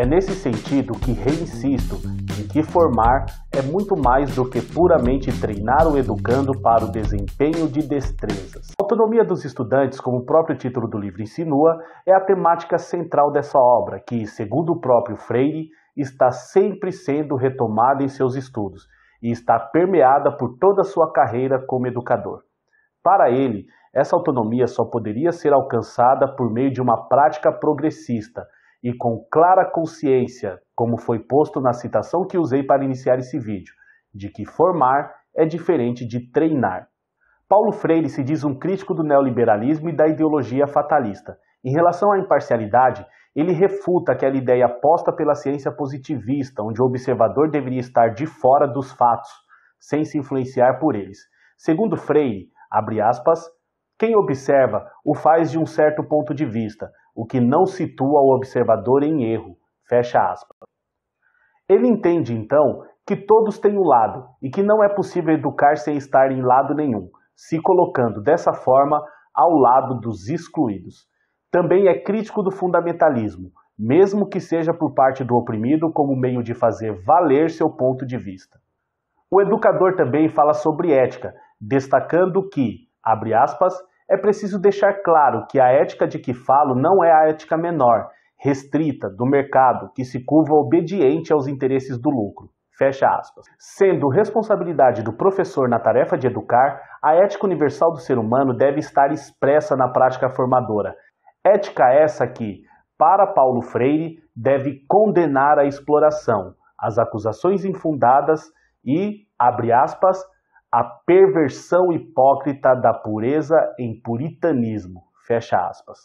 É nesse sentido que reinsisto em que formar é muito mais do que puramente treinar o educando para o desempenho de destrezas. A autonomia dos estudantes, como o próprio título do livro insinua, é a temática central dessa obra, que, segundo o próprio Freire, está sempre sendo retomada em seus estudos e está permeada por toda a sua carreira como educador. Para ele, essa autonomia só poderia ser alcançada por meio de uma prática progressista – e com clara consciência, como foi posto na citação que usei para iniciar esse vídeo, de que formar é diferente de treinar. Paulo Freire se diz um crítico do neoliberalismo e da ideologia fatalista. Em relação à imparcialidade, ele refuta aquela ideia aposta pela ciência positivista, onde o observador deveria estar de fora dos fatos, sem se influenciar por eles. Segundo Freire, abre aspas, quem observa o faz de um certo ponto de vista, o que não situa o observador em erro. Fecha aspas. Ele entende, então, que todos têm um lado e que não é possível educar sem estar em lado nenhum, se colocando dessa forma ao lado dos excluídos. Também é crítico do fundamentalismo, mesmo que seja por parte do oprimido como meio de fazer valer seu ponto de vista. O educador também fala sobre ética, destacando que, abre aspas, é preciso deixar claro que a ética de que falo não é a ética menor, restrita, do mercado, que se curva obediente aos interesses do lucro. Fecha aspas. Sendo responsabilidade do professor na tarefa de educar, a ética universal do ser humano deve estar expressa na prática formadora. Ética essa que, para Paulo Freire, deve condenar a exploração, as acusações infundadas e, abre aspas, a perversão hipócrita da pureza em puritanismo, fecha aspas.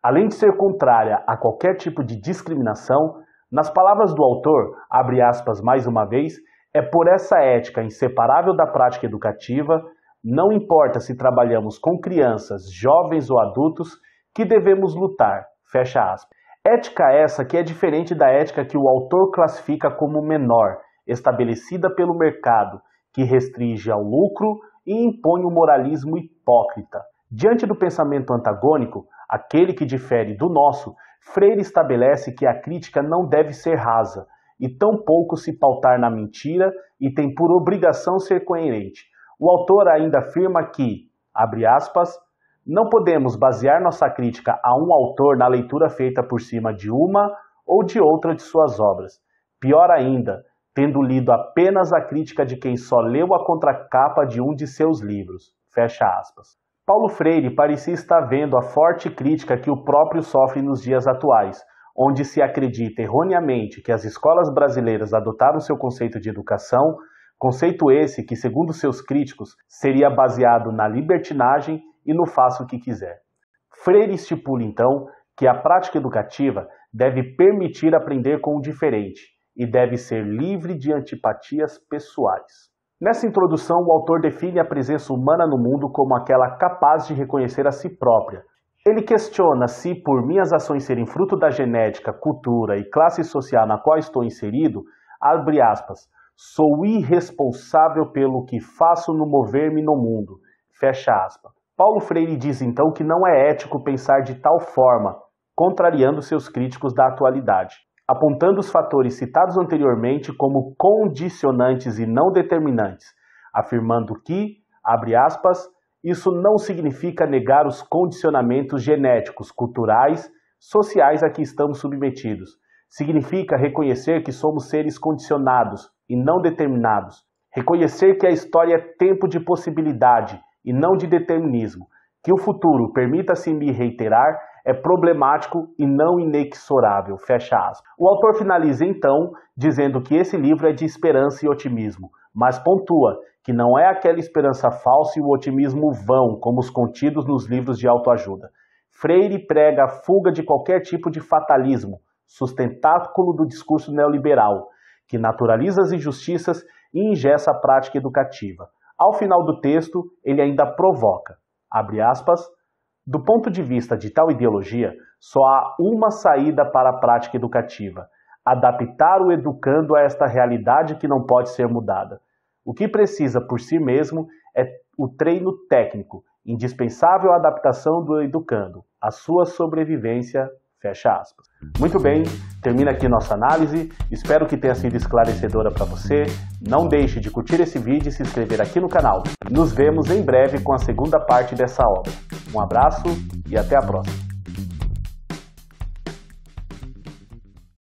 Além de ser contrária a qualquer tipo de discriminação, nas palavras do autor, abre aspas mais uma vez, é por essa ética inseparável da prática educativa, não importa se trabalhamos com crianças, jovens ou adultos, que devemos lutar, fecha aspas. Ética essa que é diferente da ética que o autor classifica como menor, estabelecida pelo mercado, que restringe ao lucro e impõe um moralismo hipócrita. Diante do pensamento antagônico, aquele que difere do nosso, Freire estabelece que a crítica não deve ser rasa e tampouco se pautar na mentira e tem por obrigação ser coerente. O autor ainda afirma que, abre aspas, não podemos basear nossa crítica a um autor na leitura feita por cima de uma ou de outra de suas obras. Pior ainda, tendo lido apenas a crítica de quem só leu a contracapa de um de seus livros. Fecha aspas. Paulo Freire parecia estar vendo a forte crítica que o próprio sofre nos dias atuais, onde se acredita erroneamente que as escolas brasileiras adotaram seu conceito de educação, conceito esse que, segundo seus críticos, seria baseado na libertinagem e no faça o que quiser. Freire estipula, então, que a prática educativa deve permitir aprender com o diferente, e deve ser livre de antipatias pessoais. Nessa introdução, o autor define a presença humana no mundo como aquela capaz de reconhecer a si própria. Ele questiona se, por minhas ações serem fruto da genética, cultura e classe social na qual estou inserido, abre aspas, sou irresponsável pelo que faço no mover-me no mundo, fecha aspas. Paulo Freire diz então que não é ético pensar de tal forma, contrariando seus críticos da atualidade apontando os fatores citados anteriormente como condicionantes e não determinantes, afirmando que, abre aspas, isso não significa negar os condicionamentos genéticos, culturais, sociais a que estamos submetidos. Significa reconhecer que somos seres condicionados e não determinados. Reconhecer que a história é tempo de possibilidade e não de determinismo. Que o futuro, permita-se me reiterar, é problemático e não inexorável. Fecha aspas. O autor finaliza então dizendo que esse livro é de esperança e otimismo, mas pontua que não é aquela esperança falsa e o otimismo vão, como os contidos nos livros de autoajuda. Freire prega a fuga de qualquer tipo de fatalismo, sustentáculo do discurso neoliberal, que naturaliza as injustiças e ingessa a prática educativa. Ao final do texto, ele ainda provoca, abre aspas, do ponto de vista de tal ideologia, só há uma saída para a prática educativa: adaptar o educando a esta realidade que não pode ser mudada. O que precisa por si mesmo é o treino técnico, indispensável à adaptação do educando, a sua sobrevivência Fecha aspas. Muito bem, termina aqui nossa análise. Espero que tenha sido esclarecedora para você. Não deixe de curtir esse vídeo e se inscrever aqui no canal. Nos vemos em breve com a segunda parte dessa obra. Um abraço e até a próxima.